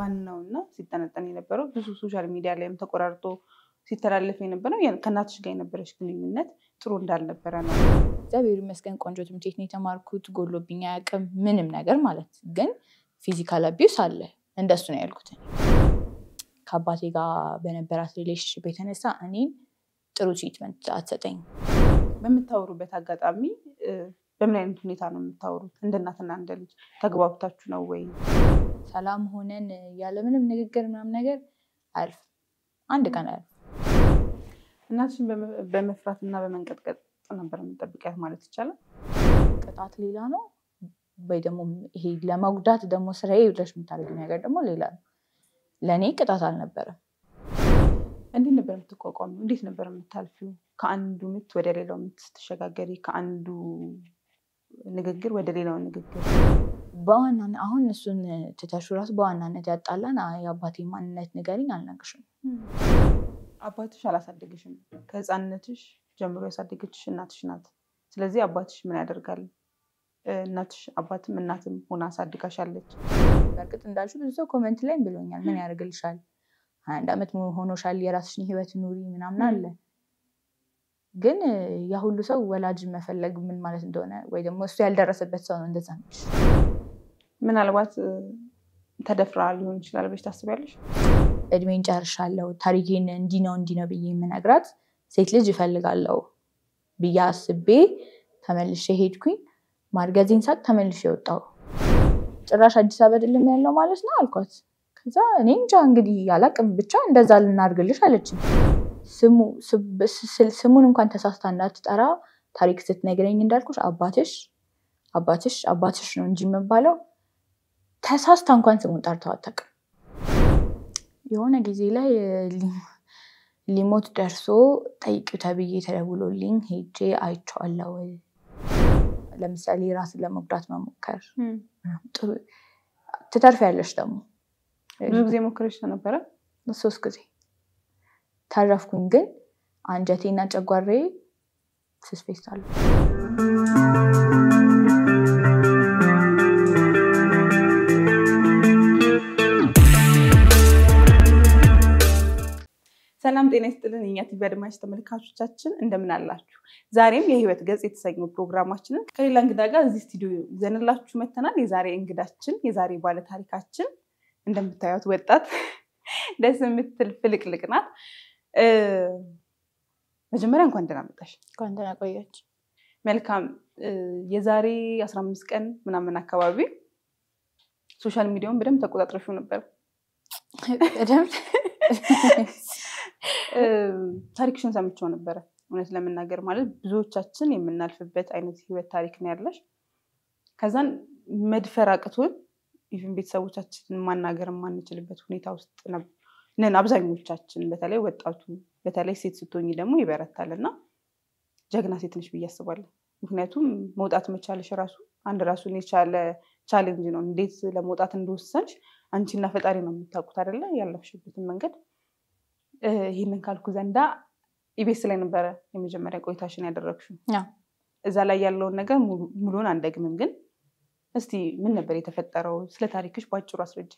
ዋናው እና ሲጠነጠን የነበረው ብዙ ሶሻል ሚዲያ ላይም ተቆራርጦ ሲተላለፍ የነበረው ከእናትሽ ጋር የነበረች ግንኙነት ጥሩ እንዳልነበረ ነው። እግዚአብሔር ይመስገን ቆንጆ ትምህርት ቤት ነው የተማርኩት። ጎሎብኝ አያውቅም ምንም ነገር ማለት ግን ፊዚካል አቢዩስ አለ። እንደሱ ነው ያልኩት። ከአባቴ ጋር በነበራት ሪሌሽንሽፕ የተነሳ እኔን ጥሩ ትሪትመንት አትሰጠኝ። በምታወሩበት አጋጣሚ በምን አይነት ሁኔታ ነው የምታወሩት? እንደ እናትና እንደ ልጅ ተግባብታችሁ ነው ወይ? ሰላም ሆነን ያለምንም ንግግር ምናምን ነገር አልፍ አንድ ቀን አልፍ። እናትሽን በመፍራት እና በመንቀጥቀጥ ነበር የምጠብቂያት ማለት ይቻላል። ቅጣት ሌላ ነው ወይ ደግሞ ይሄ ለመጉዳት ደግሞ ስራዬ ብለሽ የምታደርጊ ነገር ደግሞ ሌላ ነው። ለእኔ ቅጣት አልነበረም። እንዴት ነበር የምትቋቋሚ? እንዴት ነበር የምታልፊው? ከአንዱ ምት ወደ ሌላው ምት ስትሸጋገሪ፣ ከአንዱ ንግግር ወደ ሌላው ንግግር በዋናነ አሁን እሱን ትተሹ ራሱ በዋናነት ያጣላን የአባቴ ማንነት ንገሪኝ አልነግርሽም። አባትሽ አላሳደግሽም። ከህፃንነትሽ ጀምሮ ያሳደገችሽ እናትሽ ናት። ስለዚህ አባትሽ ምን ያደርጋል? እናትሽ አባትም እናትም ሆና አሳድጋሻለች። በእርግጥ እንዳልሽ ብዙ ሰው ኮመንት ላይ ብሎኛል፣ ምን ያደርግልሻል? ሀያ አንድ ዓመት ሆኖሻል፣ የራስሽን ህይወት ኑሪ ምናምን አለ። ግን ያ ሁሉ ሰው ወላጅ መፈለግ ምን ማለት እንደሆነ ወይ ደግሞ እሱ ያልደረሰበት ሰው ነው እንደዛ ነች። ምናልባት ተደፍራ ሊሆን ይችላል ብለሽ ታስቢያለሽ? እድሜን ጨርሻለሁ፣ ታሪኬን እንዲህ ነው እንዲህ ነው ብዬ የምነግራት ሴት ልጅ ይፈልጋለሁ ብዬ አስቤ ተመልሼ ሄድኩኝ። ማርገዜን ሳቅ ተመልሼ የወጣው ጭራሽ አዲስ አበባ አይደለም ያለው ማለት ነው አልኳት። ከዛ እኔ እንጃ እንግዲህ አላቅም ብቻ እንደዛ ልናርግልሽ አለችኝ። ስሙን እንኳን ተሳስታ እንዳትጠራ ታሪክ ስትነግረኝ እንዳልኩሽ አባትሽ አባትሽ አባትሽ ነው እንጂ የምባለው ተሳስታ እንኳን ስሙን ጠርተው አታውቅም። የሆነ ጊዜ ላይ ሊሞት ደርሶ ጠይቂው ተብዬ ተደውሎልኝ ሄጄ አይቼዋለሁ። ለምሳሌ ራስን ለመጉዳት መሞከር ጥሩ ትተርፊያለሽ። ደግሞ ብዙ ጊዜ ሞክረሽ ነበረ? ሶስት ጊዜ ተረፍኩኝ፣ ግን አንጀቴና ጨጓሬ ስስፔስ አለ። ጤና ይስጥልን የኛ ቲቪ አድማጭ ተመልካቾቻችን እንደምን አላችሁ? ዛሬም የህይወት ገጽ የተሰኘው ፕሮግራማችንን ከሌላ እንግዳ ጋር እዚህ ስቱዲዮ ይዘንላችሁ መተናል። የዛሬ እንግዳችን የዛሬ ባለታሪካችን እንደምታዩት ወጣት ደስ የምትል ፍልቅልቅ ናት። መጀመሪያ እንኳን ደህና መጣሽ። እንኳን ደህና ቆያች። መልካም። የዛሬ አስራ አምስት ቀን ምናምን አካባቢ ሶሻል ሚዲያውን በደንብ ተቆጣጥረሽው ነበር። በደንብ ታሪክሽን ሰምቼው ነበረ። እውነት ለመናገር ማለት ብዙዎቻችን የምናልፍበት አይነት ህይወት ታሪክ ነው ያለሽ። ከዛን መድፈር አቅቶን ኢቭን ቤተሰቦቻችንን ማናገር የማንችልበት ሁኔታ ውስጥ ነን አብዛኞቻችን፣ በተለይ ወጣቱ፣ በተለይ ሴት ስትሆኝ ደግሞ ይበረታል እና ጀግና ሴት ነሽ ብዬ አስባለሁ። ምክንያቱም መውጣት መቻለሽ ራሱ አንድ ራሱን የቻለ ቻሌንጅ ነው። እንዴት ለመውጣት እንደወሰንሽ አንቺና ፈጣሪ ነው የምታውቁት አይደለ? ያለፍሽበትን መንገድ ይህንን ካልኩ ዘንዳ ኢቤስ ላይ ነበረ የመጀመሪያ ቆይታሽን ያደረግሹ እዛ ላይ ያለውን ነገር ሙሉን አንደግምም፣ ግን እስቲ ምን ነበር የተፈጠረው? ስለ ታሪክሽ በአጭሩ አስረጅ።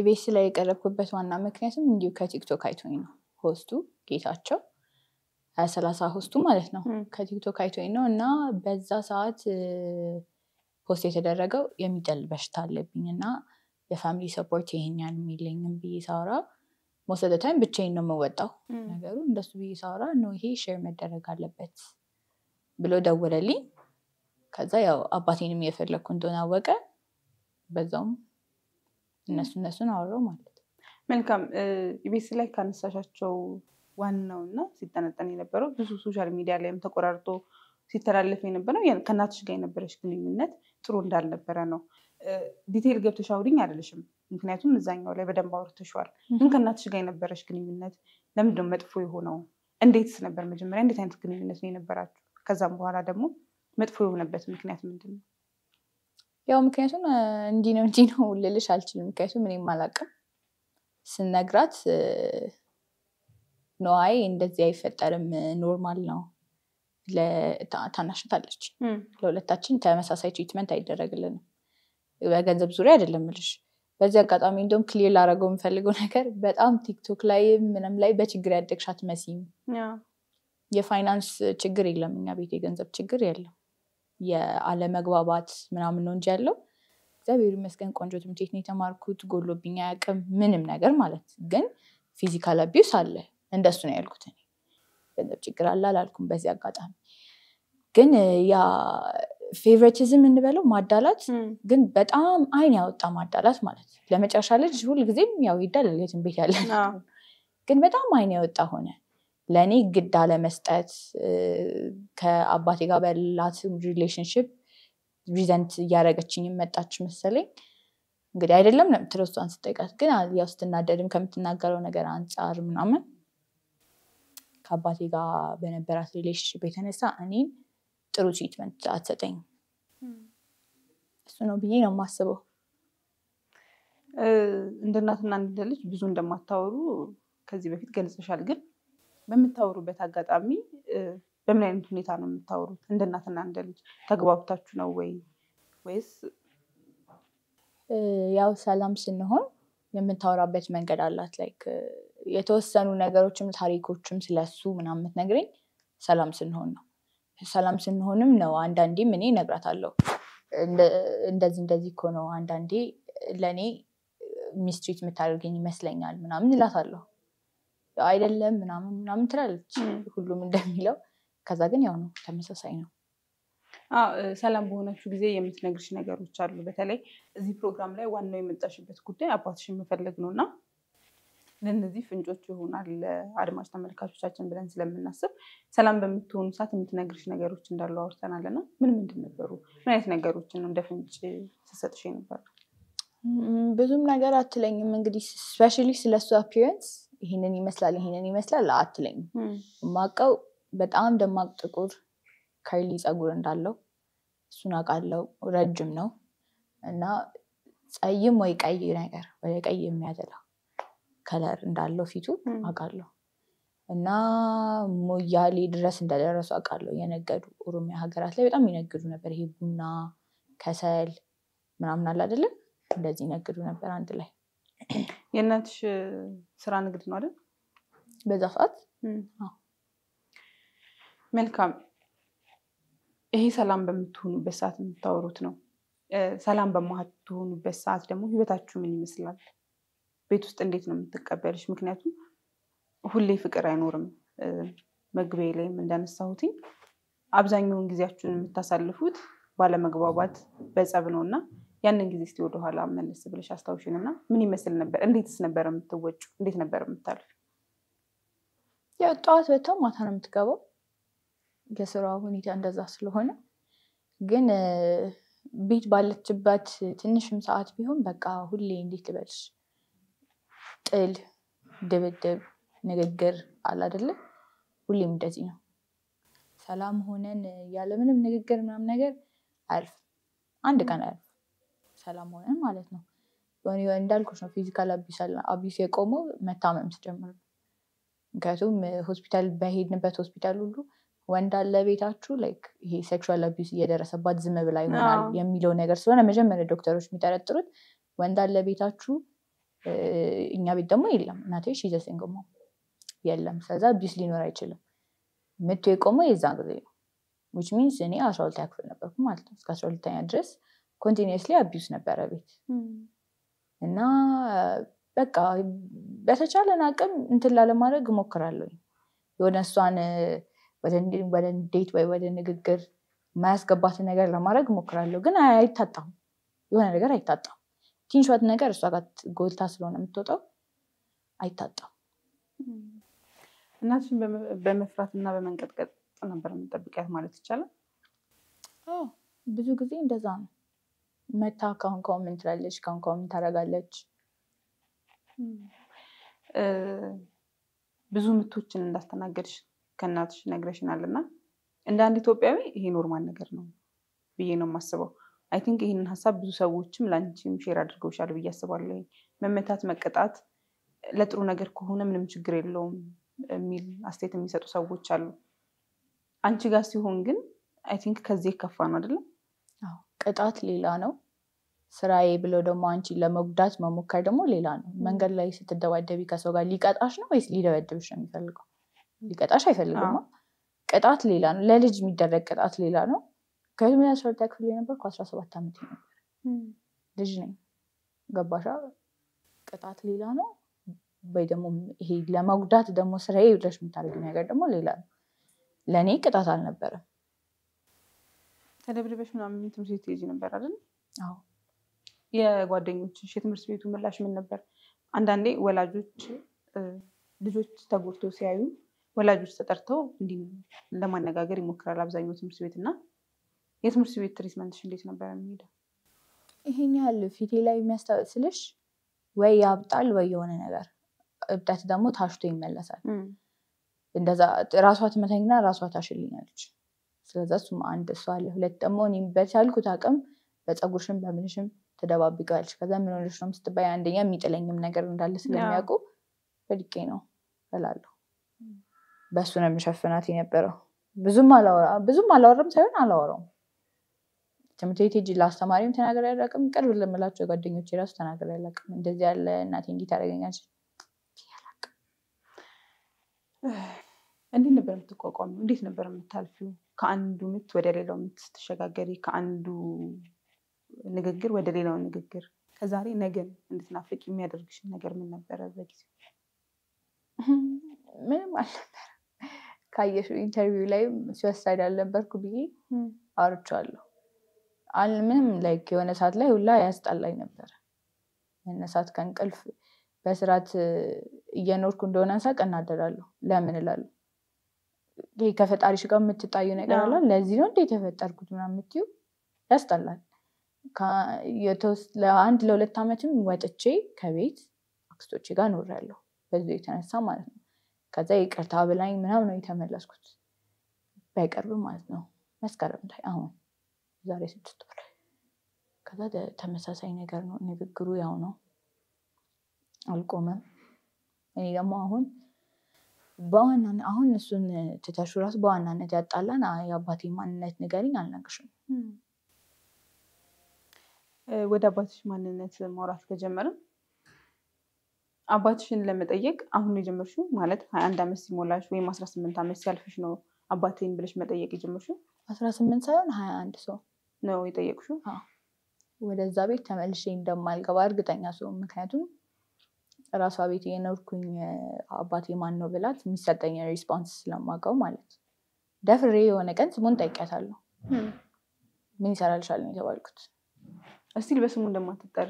ኢቤስ ላይ የቀረብኩበት ዋና ምክንያትም እንዲሁ ከቲክቶክ አይቶኝ ነው። ሆስቱ ጌታቸው ሰላሳ ሆስቱ ማለት ነው ከቲክቶክ አይቶኝ ነው እና በዛ ሰዓት ፖስት የተደረገው የሚጠል በሽታ አለብኝ እና የፋሚሊ ሰፖርት ይሄኛል ያህል የሚለኝም ብዬ ሳውራ ታይም ብቻዬን ነው የምወጣው ነገሩ እንደሱ ብዬ ሳውራ ነው ይሄ ሼር መደረግ አለበት ብሎ ደወለልኝ። ከዛ ያው አባቴንም እየፈለግኩ እንደሆነ አወቀ። በዛውም እነሱ እነሱን አወራው ማለት ነው። መልካም ቤት ላይ ካነሳሻቸው ዋናው እና ሲጠነጠን የነበረው ብዙ ሶሻል ሚዲያ ላይም ተቆራርጦ ሲተላለፍ የነበረው ከእናትሽ ጋር የነበረች ግንኙነት ጥሩ እንዳልነበረ ነው። ዲቴል ገብተሽ አውሪኝ አይደለሽም። ምክንያቱም እዛኛው ላይ በደንብ አውርተሽዋል። ግን ከእናትሽ ጋር የነበረሽ ግንኙነት ለምንድነው መጥፎ የሆነው? እንዴትስ ነበር መጀመሪያ? እንዴት አይነት ግንኙነት ነው የነበራችሁ? ከዛም በኋላ ደግሞ መጥፎ የሆነበት ምክንያት ምንድን ነው? ያው ምክንያቱም እንዲህ ነው እንዲህ ነው ልልሽ አልችልም። ምክንያቱም እኔም አላውቅም። ስነግራት ነዋይ እንደዚህ አይፈጠርም፣ ኖርማል ነው ታናሽታለች። ለሁለታችን ተመሳሳይ ትሪትመንት አይደረግልንም በገንዘብ ዙሪያ አይደለም ልሽ በዚህ አጋጣሚ እንደም ክሊር ላረገው የምፈልገው ነገር በጣም ቲክቶክ ላይ ምንም ላይ በችግር ያደግሻት መሲም የፋይናንስ ችግር የለም እኛ ቤት የገንዘብ ችግር የለም። የአለመግባባት ምናምን ነው እንጂ ያለው እግዚአብሔር ይመስገን ቆንጆ ትምህርት ቤት ነው የተማርኩት። ጎሎብኛ ያቅም ምንም ነገር ማለት ግን ፊዚካል አቢውስ አለ። እንደሱ ነው ያልኩት። ገንዘብ ችግር አለ አላልኩም። በዚህ አጋጣሚ ግን ያ ፌቨሪቲዝም እንበለው ማዳላት፣ ግን በጣም አይን ያወጣ ማዳላት ማለት ነው። ለመጨረሻ ልጅ ሁልጊዜም ያው ይዳላል ቤት ያለ ግን በጣም አይን ያወጣ ሆነ። ለእኔ ግዳ ለመስጠት ከአባቴ ጋር በላት ሪሌሽንሽፕ ሪዘንት እያደረገችኝ መጣች መሰለኝ። እንግዲህ አይደለም ለምትለው እሷን ግን ያው ስትናደድም ከምትናገረው ነገር አንጻር ምናምን ከአባቴ ጋር በነበራት ሪሌሽንሽፕ የተነሳ እኔን ጥሩ ትሪትመንት አትሰጠኝም። እሱ ነው ብዬ ነው የማስበው። እንደ እናትና እንደ ልጅ ብዙ እንደማታወሩ ከዚህ በፊት ገልጸሻል። ግን በምታወሩበት አጋጣሚ በምን አይነት ሁኔታ ነው የምታወሩት? እንደ እናትና እንደ ልጅ ተግባብታችሁ ነው ወይ ወይስ ያው ሰላም ስንሆን የምታወራበት መንገድ አላት። ላይክ የተወሰኑ ነገሮችም ታሪኮችም ስለሱ ምናምን የምትነግረኝ ሰላም ስንሆን ነው ሰላም ስንሆንም ነው አንዳንዴ እኔ ነግራታለሁ እንደዚህ እንደዚህ እኮ ነው አንዳንዴ ለእኔ ሚስትሪት የምታደርገኝ ይመስለኛል ምናምን እላታለሁ። አይደለም ምናምን ምናምን ትላለች ሁሉም እንደሚለው። ከዛ ግን ያው ነው ተመሳሳይ ነው። ሰላም በሆናችሁ ጊዜ የምትነግርሽ ነገሮች አሉ። በተለይ እዚህ ፕሮግራም ላይ ዋናው የመጣሽበት ጉዳይ አባትሽ የምፈልግ ነው እና ለእነዚህ ፍንጮች ይሆናል አድማጭ ተመልካቾቻችን ብለን ስለምናስብ ሰላም በምትሆኑ ሰዓት የምትነግርሽ ነገሮች እንዳሉ አውርተናል እና ምን ምንድን ነበሩ? ምን አይነት ነገሮችን ነው እንደ ፍንጭ ስሰጥሽ ነበር? ብዙም ነገር አትለኝም። እንግዲህ ስፔሻሊ ስለሱ አፒረንስ ይህንን ይመስላል ይህንን ይመስላል አትለኝም። ማቀው በጣም ደማቅ ጥቁር ከርሊ ፀጉር እንዳለው እሱን አውቃለው። ረጅም ነው እና ፀይም ወይ ቀይ ነገር ወደ ቀይ የሚያደላው ከለር እንዳለው ፊቱ አውቃለሁ። እና ሞያሌ ድረስ እንደደረሱ አውቃለሁ። የነገዱ ኦሮሚያ ሀገራት ላይ በጣም ይነግዱ ነበር። ይሄ ቡና ከሰል ምናምን አለ አደለም እንደዚህ ይነግዱ ነበር አንድ ላይ። የእናትሽ ስራ ንግድ ነው አይደል? በዛ ሰዓት። መልካም። ይሄ ሰላም በምትሆኑበት ሰዓት የምታወሩት ነው። ሰላም በማትሆኑበት ሰዓት ደግሞ ህይወታችሁ ምን ይመስላል? ቤት ውስጥ እንዴት ነው የምትቀበልሽ? ምክንያቱም ሁሌ ፍቅር አይኖርም። መግቢያ ላይም እንዳነሳሁትኝ አብዛኛውን ጊዜያችሁን የምታሳልፉት ባለመግባባት በጸብ ነው እና ያንን ጊዜ ስ ወደኋላ መለስ ብለሽ አስታውሽን እና ምን ይመስል ነበር? እንዴትስ ነበር የምትወጩ? እንዴት ነበር የምታልፍ? ያው ጠዋት በተው ማታ ነው የምትገባው። የስራ ሁኔታ እንደዛ ስለሆነ ግን ቤት ባለችበት ትንሽም ሰዓት ቢሆን በቃ ሁሌ እንዴት ልበልሽ ጥል፣ ድብድብ፣ ንግግር አለ አይደለም። ሁሌም እንደዚህ ነው። ሰላም ሆነን ያለምንም ንግግር ምናምን ነገር አያልፍም። አንድ ቀን አያልፍም። ሰላም ሆነን ማለት ነው። እንዳልኩሽ ነው ፊዚካል አቢስ የቆመው መታመም ስጀምር ነው። ምክንያቱም ሆስፒታል በሄድንበት ሆስፒታል ሁሉ ወንድ አለ ቤታችሁ ላይክ ይሄ ሴክሹዋል አቢስ እየደረሰባት ዝም ብላ ይሆናል የሚለው ነገር ስለሆነ መጀመሪያ ዶክተሮች የሚጠረጥሩት ወንድ አለ ቤታችሁ እኛ ቤት ደግሞ የለም። እናቴ ይዘሴንጎሞ የለም። ስለዛ ቢስ ሊኖር አይችልም። ምቶ የቆመው የዛ ጊዜ ነው። ዊች ሚንስ እኔ አስራ ሁለተኛ ክፍል ነበርኩ ማለት ነው። እስከ አስራ ሁለተኛ ድረስ ኮንቲኒስሊ አቢዩስ ነበረ ቤት እና በቃ በተቻለን አቅም እንትን ላለማድረግ እሞክራለሁ። የሆነ እሷን ወደ እንዴት ወይ ወደ ንግግር የማያስገባትን ነገር ለማድረግ እሞክራለሁ፣ ግን አይታጣም። የሆነ ነገር አይታጣም። ትንሿት ነገር እሷ ጋር ጎልታ ስለሆነ የምትወጣው አይታጣም። እናትሽን በመፍራት እና በመንቀጥቀጥ ነበር የምጠብቂያት ማለት ይቻላል? ብዙ ጊዜ እንደዛ ነው። መታ ካሁን ካሁን ምን ትላለች፣ ካሁን ካሁን ምን ታደርጋለች። ብዙ ምቶችን እንዳስተናገድሽ ከእናትሽ ነግረሽናል እና እንደ አንድ ኢትዮጵያዊ ይሄ ኖርማል ነገር ነው ብዬ ነው የማስበው። አይ ቲንክ ይህንን ሀሳብ ብዙ ሰዎችም ለአንቺም ሼር አድርገውሻል ብዬ አስባለሁ። መመታት መቀጣት ለጥሩ ነገር ከሆነ ምንም ችግር የለውም የሚል አስተያየት የሚሰጡ ሰዎች አሉ። አንቺ ጋር ሲሆን ግን አይ ቲንክ ከዚህ የከፋ ነው አይደለም? ቅጣት ሌላ ነው፣ ስራዬ ብሎ ደግሞ አንቺ ለመጉዳት መሞከር ደግሞ ሌላ ነው። መንገድ ላይ ስትደባደቢ ከሰው ጋር ሊቀጣሽ ነው ወይስ ሊደበድብሽ ነው የሚፈልገው? ሊቀጣሽ አይፈልግማ። ቅጣት ሌላ ነው። ለልጅ የሚደረግ ቅጣት ሌላ ነው። ከመጀመሪያ አስራ ሁለተኛ ክፍል የነበር አስራ ሰባት ዓመት ነበር። ልጅ ነኝ። ገባሻ? ቅጣት ሌላ ነው ወይ ደግሞ ይሄ ለመጉዳት ደግሞ ስራ ብለሽ የምታደርጊው ነገር ደግሞ ሌላ ነው። ለእኔ ቅጣት አልነበረም። ተደብድበሽ ምናምን ትምህርት ቤት ትሄጂ ነበር አይደል? አዎ። የጓደኞችሽ የትምህርት ቤቱ ምላሽ ምን ነበር? አንዳንዴ ወላጆች ልጆች ተጎድተው ሲያዩ ወላጆች ተጠርተው እንዲህ ለማነጋገር ይሞክራል አብዛኛው ትምህርት ቤት እና የትምህርት ቤት ትሪትመንትሽ እንዴት ነበር የሚሄደው? ይሄን ያህል ፊቴ ላይ የሚያስታስልሽ ስልሽ ወይ ያብጣል ወይ የሆነ ነገር እብጠት ደግሞ ታሽቶ ይመለሳል። እንደዛ ራሷ ትመታኝና ራሷ ታሽልኛለች። ስለዛ እሱም አንድ እሱ አለ። ሁለት ደግሞ እኔም በቻልኩት አቅም በፀጉርሽም በምንሽም ትደባብቀዋለች። ከዛ ምን ሆነሽ ነው ስትባይ አንደኛ የሚጥለኝም ነገር እንዳለ ስለሚያውቁ በድቄ ነው እላለሁ። በእሱ ነው የምሸፍናት የነበረው። ብዙም ብዙም አላወራም ሳይሆን አላወራውም ትምህርት ቤት ሄጅ ለአስተማሪም ተናገር አላውቅም። ቅርብ ለምላቸው ጓደኞች የራሱ ተናገር አላውቅም። እንደዚህ ያለ እናቴ እንዲ ታደርገኛለች እንዴት ነበር የምትቋቋሚ? እንዴት ነበር የምታልፊው? ከአንዱ ምት ወደ ሌላው ምት ስትሸጋገሪ፣ ከአንዱ ንግግር ወደ ሌላው ንግግር፣ ከዛሬ ነገን እንድትናፍቅ የሚያደርግሽን ነገር ምን ነበረ? በጊዜው ምንም አልነበረ። ካየሽ ኢንተርቪው ላይ ስወሳይድ አልነበርኩ ብዬ አውርቼዋለሁ። ምንም ላይክ የሆነ ሰዓት ላይ ሁላ ያስጠላኝ ነበረ። መነሳት ከእንቅልፍ በስርዓት እየኖርኩ እንደሆነ ሳቅ እናደዳለሁ። ለምን ላሉ ይሄ ከፈጣሪሽ ጋር የምትጣዩ ነገር አለ። ለዚህ ነው እንዴት የፈጠርኩት ምናምን የምትይው ያስጠላል። ለአንድ ለሁለት ዓመትም ወጥቼ ከቤት አክስቶቼ ጋር ኖር ያለሁ በዚሁ የተነሳ ማለት ነው። ከዛ ይቅርታ ብላኝ ምናምን ነው የተመለስኩት። በቅርብ ማለት ነው መስከረም ላይ አሁን ዛሬ ስድስት ወር ከዛ ተመሳሳይ ነገር ነው ንግግሩ ያው ነው አልቆመም። እኔ ደግሞ አሁን በዋናነት አሁን እሱን ትተሹ ራሱ በዋናነት ያጣላን የአባቴ ማንነት ንገሪኝ አልነግርሽም። ወደ አባትሽ ማንነት ማውራት ከጀመርም አባትሽን ለመጠየቅ አሁን የጀመርሽው ማለት ሀያ አንድ አመት ሲሞላሽ ወይም አስራ ስምንት ዓመት ሲያልፍሽ ነው አባቴን ብለሽ መጠየቅ የጀመርሽው? አስራ ስምንት ሳይሆን ሀያ አንድ ሰው ነው የጠየቅሹ ወደዛ ቤት ተመልሼ እንደማልገባ እርግጠኛ ሰው ምክንያቱም ራሷ ቤት የኖርኩኝ አባቴ ማን ነው ብላት የሚሰጠኝ ሪስፖንስ ስለማውቀው ማለት ደፍሬ የሆነ ቀን ስሙን ጠይቂያታለሁ። ምን ይሰራልሻል ነው የተባልኩት። እስቲል በስሙ እንደማትጠር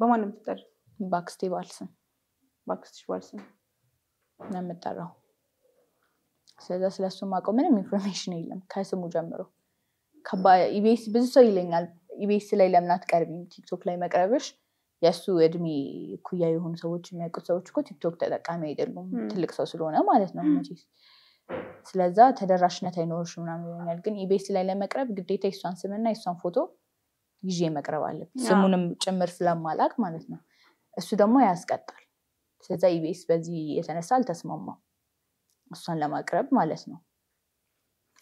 በማን የምትጠሪ? ባክስቴ ባልስም ባክስቴ ባልስም ነው የምጠራው። ስለዛ ስለሱ ማቀው ምንም ኢንፎርሜሽን የለም ከስሙ ጀምሮ ኢቢኤስ ብዙ ሰው ይለኛል ኢቢኤስ ላይ ለምን አትቀርቢ ቲክቶክ ላይ መቅረብሽ የእሱ እድሜ ኩያ የሆኑ ሰዎች የሚያውቁት ሰዎች እኮ ቲክቶክ ተጠቃሚ አይደሉም ትልቅ ሰው ስለሆነ ማለት ነው ስለዛ ተደራሽነት አይኖርሽ ምናምን ይሆኛል ግን ኢቤስ ላይ ለመቅረብ ግዴታ የሷን ስምና የሷን ፎቶ ይዤ መቅረብ አለብኝ ስሙንም ጭምር ስለማላቅ ማለት ነው እሱ ደግሞ ያስቀጣል ስለዛ ኢቢኤስ በዚህ የተነሳ አልተስማማ እሷን ለማቅረብ ማለት ነው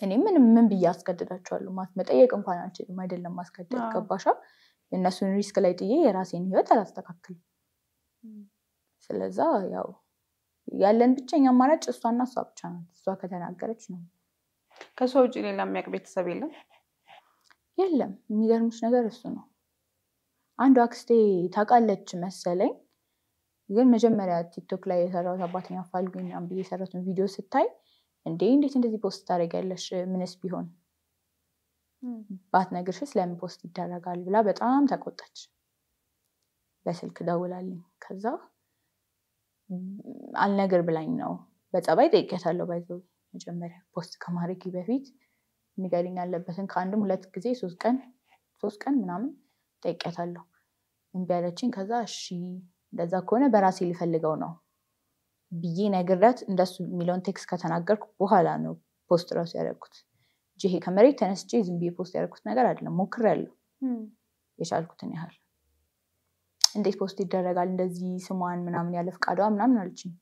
እኔ ምንም ምን ብዬ አስገድዳቸዋለሁ ማለት መጠየቅ እንኳን አልችልም። አይደለም ማስገደድ ገባሻ? የእነሱን ሪስክ ላይ ጥዬ የራሴን ህይወት አላስተካክልም። ስለዛ ያው ያለን ብቸኛ አማራጭ እሷና እሷ ብቻ ናት። እሷ ከተናገረች ነው። ከእሷ ውጭ ሌላ የሚያውቅ ቤተሰብ የለም የለም። የሚገርምሽ ነገር እሱ ነው። አንዷ አክስቴ ታውቃለች መሰለኝ። ግን መጀመሪያ ቲክቶክ ላይ የሰራት አባተኛ ፋልጉኛ ብዬ የሰራትን ቪዲዮ ስታይ እንዴ እንዴት እንደዚህ ፖስት ታደርጊያለሽ? ምንስ ቢሆን ባትነግርሽስ ለምን ፖስት ይደረጋል? ብላ በጣም ተቆጣች። በስልክ ደውላልኝ። ከዛ አልነግር ብላኝ ነው በጸባይ ጠይቄያታለሁ። ባይዘ መጀመሪያ ፖስት ከማድረጊ በፊት ንገሪኝ ያለበትን ከአንድም ሁለት ጊዜ ሶስት ቀን ሶስት ቀን ምናምን ጠይቀታለሁ እምቢ አለችኝ። ከዛ እሺ እንደዛ ከሆነ በራሴ ሊፈልገው ነው ብዬ ነግሬያት እንደሱ የሚለውን ቴክስት ከተናገርኩ በኋላ ነው ፖስት ራሱ ያደረግኩት እንጂ ይሄ ከመሬት ተነስቼ ዝም ብዬ ፖስት ያደረግኩት ነገር አይደለም። ያለው የቻልኩትን ያህል። እንዴት ፖስት ይደረጋል እንደዚህ ስሟን ምናምን ያለ ፍቃዷ ምናምን አለችኝ።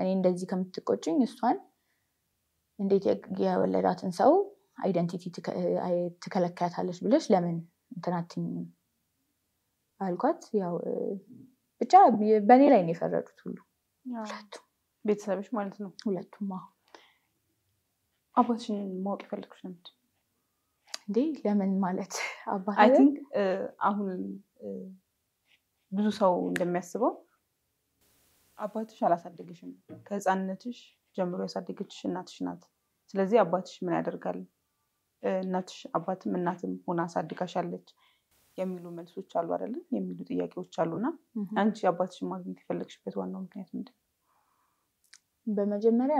እኔ እንደዚህ ከምትቆጭኝ እሷን እንዴት የወለዳትን ሰው አይደንቲቲ ትከለከያታለች ብለች ለምን እንትናትኝ አልኳት። ያው ብቻ በእኔ ላይ ነው የፈረዱት ሁሉ ሁለቱም ቤተሰቦች ማለት ነው። ሁለቱም አባትሽን ማወቅ የፈለግሽ ለምንድን እንዴ? ለምን ማለት አባት አሁን ብዙ ሰው እንደሚያስበው አባትሽ አላሳደገሽም፣ ከህፃንነትሽ ጀምሮ ያሳደገችሽ እናትሽ ናት። ስለዚህ አባትሽ ምን ያደርጋል እናትሽ አባትም እናትም ሆና አሳድጋሻለች። የሚሉ መልሶች አሉ አይደለም የሚሉ ጥያቄዎች አሉና አንቺ አባትሽን ማግኘት የፈለግሽበት ዋናው ምክንያት ምንድን ነው? በመጀመሪያ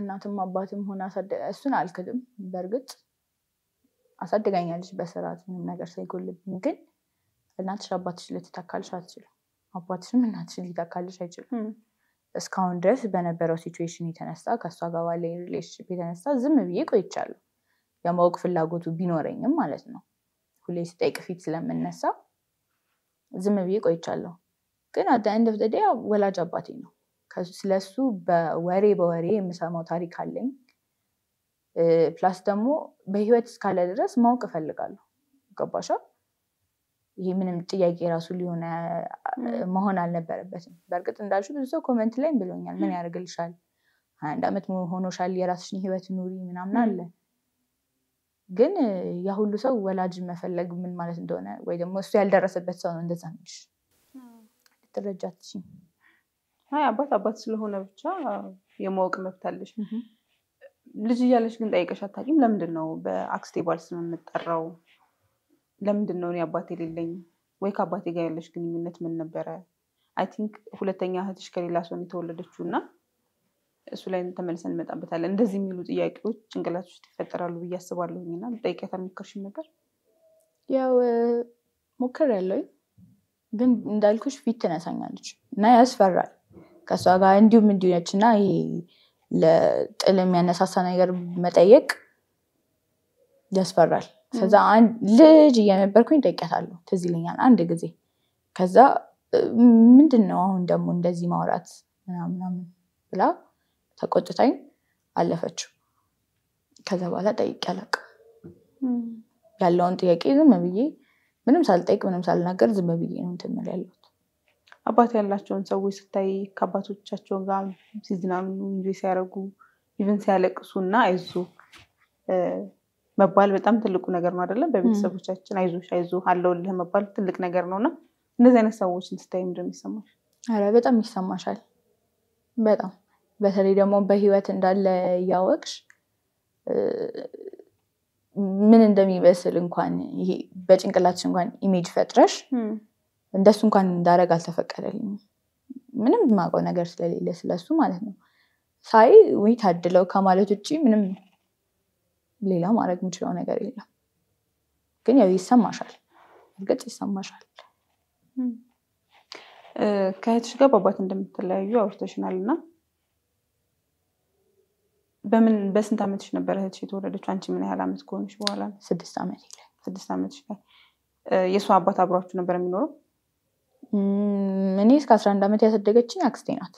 እናትም አባትም ሆነ እሱን አልክድም። በእርግጥ አሳድጋኛለች በስርዓት ምንም ነገር ሳይጎልብኝ፣ ግን እናትሽ አባትሽ ልትተካልሽ አትችልም። አባትሽም እናትሽን ሊተካልሽ አይችልም። እስካሁን ድረስ በነበረው ሲትዌሽን የተነሳ ከእሷ ጋር ባለ ሪሌሽንሽፕ የተነሳ ዝም ብዬ ቆይቻለሁ። የማወቅ ፍላጎቱ ቢኖረኝም ማለት ነው ሁሌ ሲጠይቅ ፊት ስለምነሳ ዝም ብዬ ቆይቻለሁ። ግን አንድ ፍጠዴ ወላጅ አባቴ ነው። ስለሱ በወሬ በወሬ የምሰማው ታሪክ አለኝ። ፕላስ ደግሞ በህይወት እስካለ ድረስ ማወቅ እፈልጋለሁ። ገባሻ? ይሄ ምንም ጥያቄ ራሱ ሊሆነ መሆን አልነበረበትም። በእርግጥ እንዳልሽ ብዙ ሰው ኮመንት ላይም ብሎኛል፣ ምን ያደርግልሻል? ሀያ አንድ ዓመት ሆኖሻል፣ የራስሽን ህይወት ኑሪ ምናምን አለ ግን የሁሉ ሰው ወላጅ መፈለግ ምን ማለት እንደሆነ ወይ ደግሞ እሱ ያልደረሰበት ሰው ነው እንደዛ ነች ልትረጃት አባት አባት ስለሆነ ብቻ የማወቅ መብት አለሽ። ልጅ እያለች ግን ጠይቀሽ አታቂም ለምንድን ነው በአክስቴ ባል ስም የምጠራው? ለምንድን ነው እኔ የሌለኝ? ወይ ከአባቴ ጋር ያለች ግንኙነት ምን ነበረ? አይ ቲንክ ሁለተኛ እህትሽ ከሌላ ሰው የተወለደችው እና እሱ ላይ ተመልሰን እንመጣበታለን። እንደዚህ የሚሉ ጥያቄዎች ጭንቅላት ውስጥ ይፈጠራሉ ብዬ አስባለሁኝ እና ጠይቀት አልሞከርሽም ነበር? ያው ሞከር ያለው ግን እንዳልኩሽ ፊት ትነሳኛለች እና ያስፈራል። ከእሷ ጋር እንዲሁም እንዲሁ ነች እና ይሄ ለጥል የሚያነሳሳ ነገር መጠየቅ ያስፈራል። ከዛ ልጅ እየነበርኩኝ ጠይቀታለሁ ትዝ ይለኛል አንድ ጊዜ። ከዛ ምንድን ነው አሁን ደግሞ እንደዚህ ማውራት ምናምናምን ብላ ተቆጥታኝ አለፈችው። ከዛ በኋላ ጠይቅ ያለቅ ያለውን ጥያቄ ዝም ብዬ ምንም ሳልጠይቅ ምንም ሳልናገር ዝም ብዬ ነው እንትን ያለት አባት ያላቸውን ሰዎች ስታይ ከአባቶቻቸው ጋር ሲዝናኑ ኢንጆይ ሲያደርጉ ኢቨን ሲያለቅሱ እና አይዞ መባል በጣም ትልቁ ነገር ነው አይደለም? በቤተሰቦቻችን አይዞሽ አይዞ አለውልህ መባል ትልቅ ነገር ነው እና እንደዚህ አይነት ሰዎችን ስታይ ምንድን ይሰማል በጣም ይሰማሻል በጣም በተለይ ደግሞ በህይወት እንዳለ እያወቅሽ ምን እንደሚመስል እንኳን ይሄ በጭንቅላትሽ እንኳን ኢሜጅ ፈጥረሽ እንደሱ እንኳን እንዳደረግ አልተፈቀደልኝ ምንም የማውቀው ነገር ስለሌለ ስለሱ ማለት ነው። ሳይ ወይ ታድለው ከማለት ውጭ ምንም ሌላ ማድረግ የምችለው ነገር የለም። ግን ያው ይሰማሻል፣ እርግጥ ይሰማሻል። ከእህትሽ ጋር በአባት እንደምትለያዩ አውርተሽናል እና በምን በስንት ዓመትሽ ነበር እህትሽ የተወለደች? አንቺ ምን ያህል ዓመት ከሆንሽ በኋላ? ስድስት ዓመት ስድስት ዓመትሽ ላይ የእሷ አባት አብሯችሁ ነበር የሚኖረው? እኔ እስከ አስራ አንድ ዓመት ያሳደገችኝ አክስቴ ናት።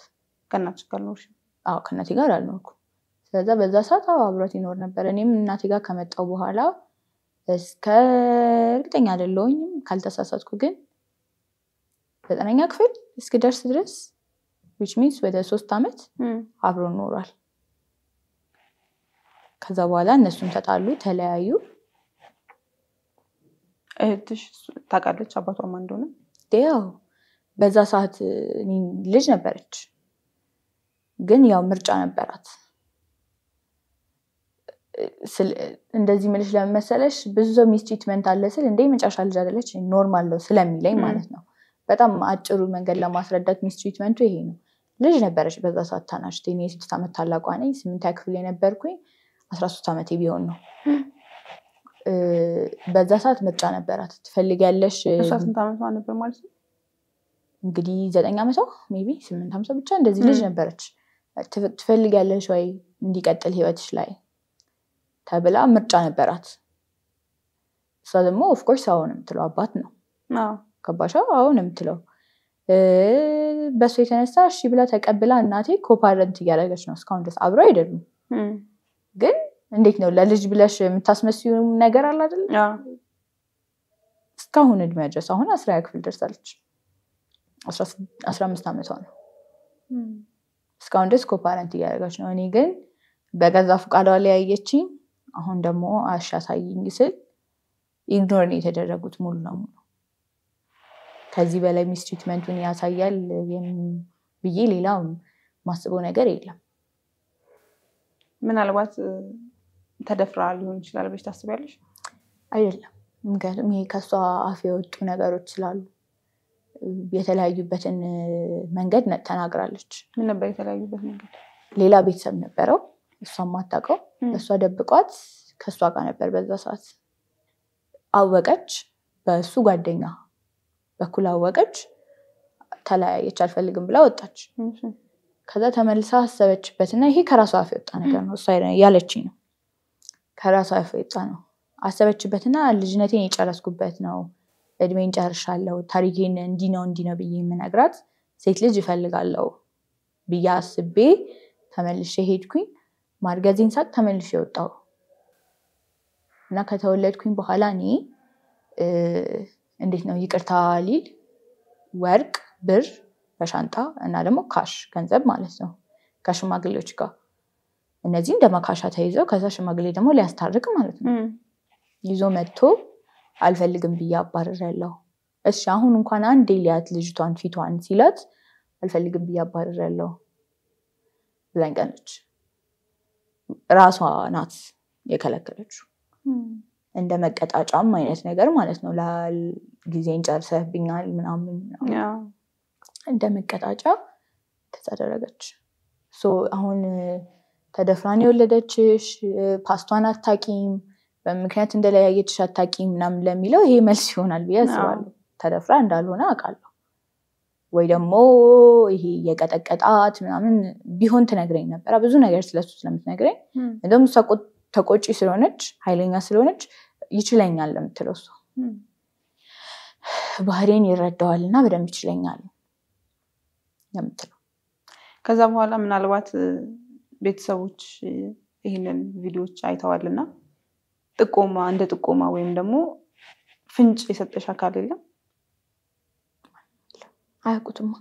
ከእናትሽ ጋር አልኖርሽም? አዎ ከእናቴ ጋር አልኖርኩ ስለዛ በዛ ሰዓት አዎ አብሯት ይኖር ነበር። እኔም እናቴ ጋር ከመጣው በኋላ እስከ እርግጠኛ አይደለሁኝም ካልተሳሳትኩ ግን ዘጠነኛ ክፍል እስኪደርስ ድረስ ዊች ሚንስ ወደ ሶስት ዓመት አብሮ ኖሯል። ከዛ በኋላ እነሱም ተጣሉ፣ ተለያዩ። እህትሽ ታውቃለች አባቷማ እንደሆነ? ያው በዛ ሰዓት ልጅ ነበረች፣ ግን ያው ምርጫ ነበራት። እንደዚህ ምልሽ ለምን ብዙ ሰው ሚስትሪትመንት አለ ስል እንደ መጨረሻ ልጅ አይደለች ኖርማል ነው ስለሚለኝ ማለት ነው። በጣም አጭሩ መንገድ ለማስረዳት ሚስትሪትመንቱ ይሄ ነው። ልጅ ነበረች በዛ ሰዓት ታናሽ፣ የስድስት ዓመት ታላቋ ነኝ። ስምንት ክፍል የነበርኩኝ 13 ሶስት ዓመቴ ቢሆን ነው። በዛ ሰዓት ምርጫ ነበራት። ትፈልጊያለሽ? ስንት ዓመቷ ነበር ማለት ነው? እንግዲህ ዘጠኝ ዓመቷ ቢ ስምንት ዓመቷ ብቻ እንደዚህ ልጅ ነበረች። ትፈልጊያለሽ ወይ እንዲቀጥል ህይወትሽ ላይ ተብላ ምርጫ ነበራት። እሷ ደግሞ ኦፍኮርስ አሁን የምትለው አባት ነው ከባሻ አሁን የምትለው በሱ የተነሳ እሺ ብላ ተቀብላ እናቴ ኮፓረንት እያደረገች ነው። እስካሁን ድረስ አብረው አይደሉም፣ ግን እንዴት ነው ለልጅ ብለሽ የምታስመስዩ ነገር አለ አይደል? እስካሁን እድሜ ድረስ አሁን አስራ ክፍል ደርሳለች። አስራ አምስት ዓመቷ ነው። እስካሁን ድረስ ኮፓረንት እያደረጋች ነው። እኔ ግን በገዛ ፈቃዷ ለያየችኝ። አሁን ደግሞ አሻሳይኝ ስል ኢግኖር ነው የተደረጉት ሙሉ ለሙሉ። ከዚህ በላይ ሚስትሪትመንቱን ያሳያል ብዬ ሌላ ማስበው ነገር የለም ምናልባት ተደፍራ ሊሆን ይችላል ብለሽ ታስቢያለሽ? አይደለም። ምክንያቱም ይሄ ከእሷ አፍ የወጡ ነገሮች ስላሉ የተለያዩበትን መንገድ ተናግራለች። ምን ነበር የተለያዩበት መንገድ? ሌላ ቤተሰብ ነበረው፣ እሷ ማታቀው እሷ ደብቋት ከእሷ ጋር ነበር በዛ ሰዓት። አወቀች፣ በእሱ ጓደኛ በኩል አወቀች። ተለያየች፣ አልፈልግም ብላ ወጣች። ከዛ ተመልሳ አሰበችበትና ይሄ ከራሷ አፍ የወጣ ነገር ነው፣ እሷ ያለችኝ ነው ከራሷ የፈጣ ነው። አሰበችበትና ልጅነቴን የጨረስኩበት ነው፣ እድሜን ጨርሻለው ታሪኬን እንዲ ነው እንዲ ነው ብዬ የምነግራት ሴት ልጅ ይፈልጋለው ብዬ አስቤ ተመልሽ ሄድኩኝ። ማርገዜን ሳቅ ተመልሽ የወጣው እና ከተወለድኩኝ በኋላ እኔ እንዴት ነው ይቅርታ ሊል ወርቅ፣ ብር በሻንጣ እና ደግሞ ካሽ ገንዘብ ማለት ነው ከሽማግሌዎች ጋር እነዚህ እንደ መካሻ ተይዘው ከዛ ሽማግሌ ደግሞ ሊያስታርቅ ማለት ነው ይዞ መጥቶ አልፈልግም ብዬ አባረር ያለው እሺ አሁን እንኳን አንዴ ሊያት ልጅቷን ፊቷን ሲላት አልፈልግም ብዬ አባረር ያለው ብላኝ ቀነች። ራሷ ናት የከለከለችው እንደ መቀጣጫም አይነት ነገር ማለት ነው። ላል ጊዜን ጨርሰብኛል ምናምን እንደ መቀጣጫ ተደረገች አሁን ተደፍራን የወለደችሽ፣ ፓስቷን አታቂም፣ በምክንያት እንደለያየችሽ አታቂም ናም ለሚለው ይሄ መልስ ይሆናል ብዬ አስባለሁ። ተደፍራ እንዳልሆነ አውቃለሁ። ወይ ደግሞ ይሄ የቀጠቀጣት ምናምን ቢሆን ትነግረኝ ነበረ። ብዙ ነገር ስለሱ ስለምትነግረኝ እንደም ተቆጪ ስለሆነች ኃይለኛ ስለሆነች ይችለኛል ለምትለው እሷ ባህሬን ይረዳዋል እና በደንብ ይችለኛል ለምትለው ከዛ በኋላ ምናልባት ቤተሰቦች ይህንን ቪዲዮዎች አይተዋል እና ጥቆማ እንደ ጥቆማ ወይም ደግሞ ፍንጭ የሰጠሽ አካል የለም? አያውቁትማ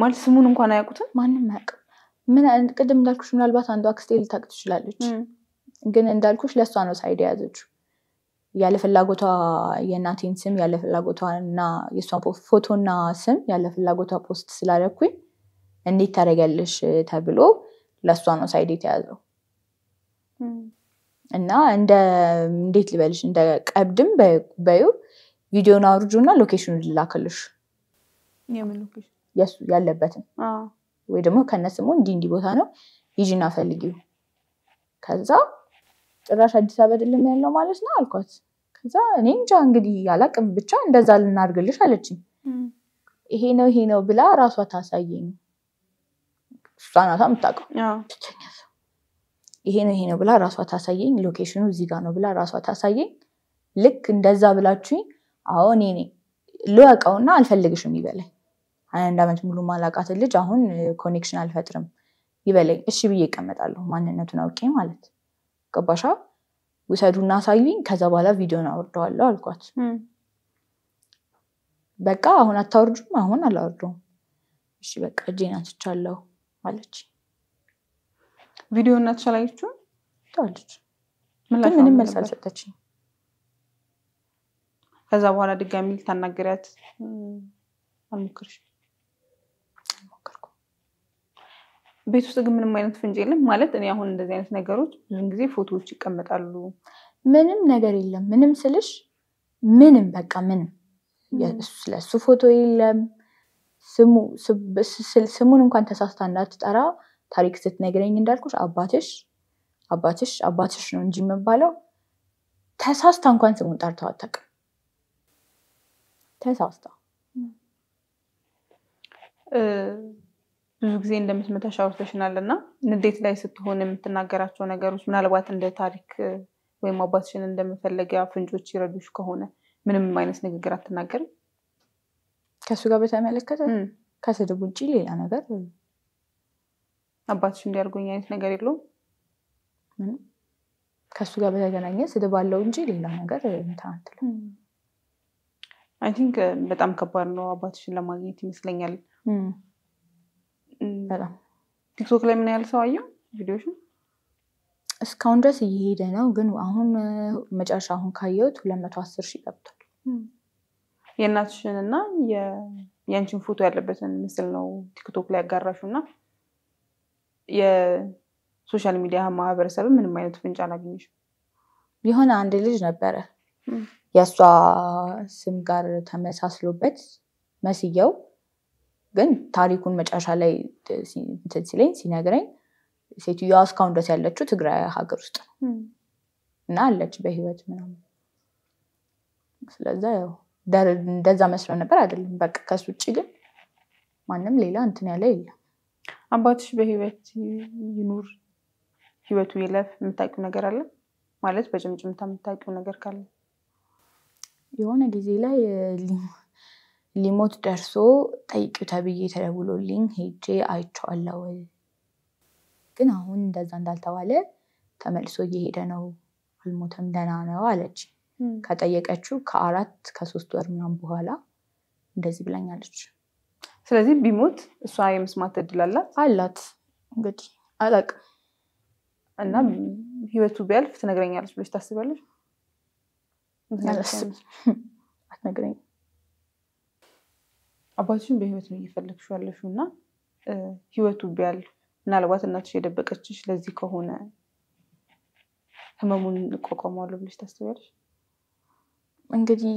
ማለት ስሙን እንኳን አያውቁትም። ማንም አያውቅም። ምን ቅድም እንዳልኩሽ ምናልባት አንዷ አክስቴ ልታውቅ ትችላለች፣ ግን እንዳልኩሽ ለእሷ ነው ሳይድ የያዘችው ያለ ፍላጎቷ የእናቴን ስም ያለ ፍላጎቷ እና የእሷን ፎቶና ስም ያለ ፍላጎቷ ፖስት ስላደረኩኝ እንዴት ታደርጊያለሽ ተብሎ ለእሷ ነው ሳይድ የተያዘው እና እንደ እንዴት ልበልሽ እንደ ቀብድም በዩ ቪዲዮን አውርጁ እና ሎኬሽኑ ልላክልሽ የሱ ያለበትን ወይ ደግሞ ከነስሙ እንዲ እንዲህ ቦታ ነው ሂጂና ፈልጊው ከዛ ጭራሽ አዲስ አበባ አይደለም ያለው ማለት ነው አልኳት ከዛ እኔ እንጃ እንግዲህ ያላቅም ብቻ እንደዛ ልናርግልሽ አለችኝ ይሄ ነው ይሄ ነው ብላ ራሷ ታሳየኝ እሷናታ የምታውቀው ይሄ ነው ይሄ ነው ብላ ራሷ ታሳየኝ። ሎኬሽኑ እዚህ ጋር ነው ብላ ራሷ ታሳየኝ። ልክ እንደዛ ብላችሁኝ አዎ እኔ እኔ ልወቀውና አልፈልግሽም ይበለኝ። አንድ ዓመት ሙሉ ማላቃትን ልጅ አሁን ኮኔክሽን አልፈጥርም ይበለኝ። እሺ ብዬ ይቀመጣለሁ ማንነቱን አውቄ ማለት ገባሻ። ውሰዱና አሳዩኝ፣ ከዛ በኋላ ቪዲዮን አወርደዋለሁ አልኳት። በቃ አሁን አታወርዱም? አሁን አላወርደውም። እሺ በቃ እጄን አንስቻለሁ አለች። ቪዲዮ እናትሽ አላየችውም ምንም መልስ አልሰጠችኝ። ከዛ በኋላ ድጋሚ ልታናገሪያት አልሞክርሽ ቤት ውስጥ ግን ምንም አይነት ፍንጭ የለም ማለት እኔ አሁን እንደዚህ አይነት ነገሮች ብዙን ጊዜ ፎቶዎች ይቀመጣሉ። ምንም ነገር የለም። ምንም ስልሽ ምንም በቃ ምንም ስለሱ ፎቶ የለም ስሙን እንኳን ተሳስታ እንዳትጠራ ታሪክ ስትነግረኝ እንዳልኩሽ አባትሽ አባትሽ አባትሽ ነው እንጂ የምባለው ተሳስታ እንኳን ስሙን ጠርተው አታውቅም። ተሳስታ ብዙ ጊዜ እንደምትመታሽ አውርተሽናል እና ንዴት ላይ ስትሆን የምትናገራቸው ነገሮች ምናልባት እንደ ታሪክ ወይም አባትሽን እንደመፈለጊያ ፍንጮች ይረዱሽ ከሆነ ምንም አይነት ንግግር አትናገርም? ከእሱ ጋር በተመለከተ ከስድብ ውጭ ሌላ ነገር አባትሽ እንዲያርጎኝ አይነት ነገር የለውም። ምንም ከእሱ ጋር በተገናኘ ስድብ አለው እንጂ ሌላ ነገር ተናትል አይ ቲንክ በጣም ከባድ ነው አባትሽን ለማግኘት ይመስለኛል። በጣም ቲክቶክ ላይ ምን ያህል ሰው አየው ቪዲዮሽን? እስካሁን ድረስ እየሄደ ነው፣ ግን አሁን መጨረሻ አሁን ካየሁት ሁለት መቶ አስር ሺህ ገብቷል። የእናትሽን እና የአንቺን ፎቶ ያለበትን ምስል ነው ቲክቶክ ላይ ያጋራሹ እና የሶሻል ሚዲያ ማህበረሰብ ምንም አይነት ፍንጭ አላገኘሽም? የሆነ አንድ ልጅ ነበረ የእሷ ስም ጋር ተመሳስሎበት መስየው ግን ታሪኩን መጨረሻ ላይ እንትን ሲለኝ ሲነግረኝ ሴትዮዋ እስካሁን ድረስ ያለችው ትግራይ ሀገር ውስጥ ነው እና አለች በህይወት ምናምን ስለዛ ያው እንደዛ መስሎ ነበር አይደለም። በቃ ከሱ ውጭ ግን ማንም ሌላ እንትን ያለ የለም። አባትሽ በህይወት ይኑር ህይወቱ ይለፍ የምታውቂው ነገር አለ ማለት በጭምጭምታ የምታውቂው ነገር ካለ የሆነ ጊዜ ላይ ሊሞት ደርሶ ጠይቂው ተብዬ ተደውሎልኝ ሄጄ አይቼዋለሁ። ግን አሁን እንደዛ እንዳልተባለ ተመልሶ እየሄደ ነው፣ አልሞተም፣ ደና ነው አለች። ከጠየቀችው ከአራት ከሶስት ወር ምናምን በኋላ እንደዚህ ብላኛለች። ስለዚህ ቢሞት እሷ የመስማት እድል አላት አላት። እንግዲህ እና ህይወቱ ቢያልፍ ትነግረኛለች ብለች ታስባለች? አትነግረኝ። አባትሽን በህይወት ነው እየፈለግሽው ያለሽው እና ህይወቱ ቢያልፍ ምናልባት እናትሽ የደበቀችሽ ለዚህ ከሆነ ህመሙን እቋቋመዋለሁ ብለች ታስባለች። እንግዲህ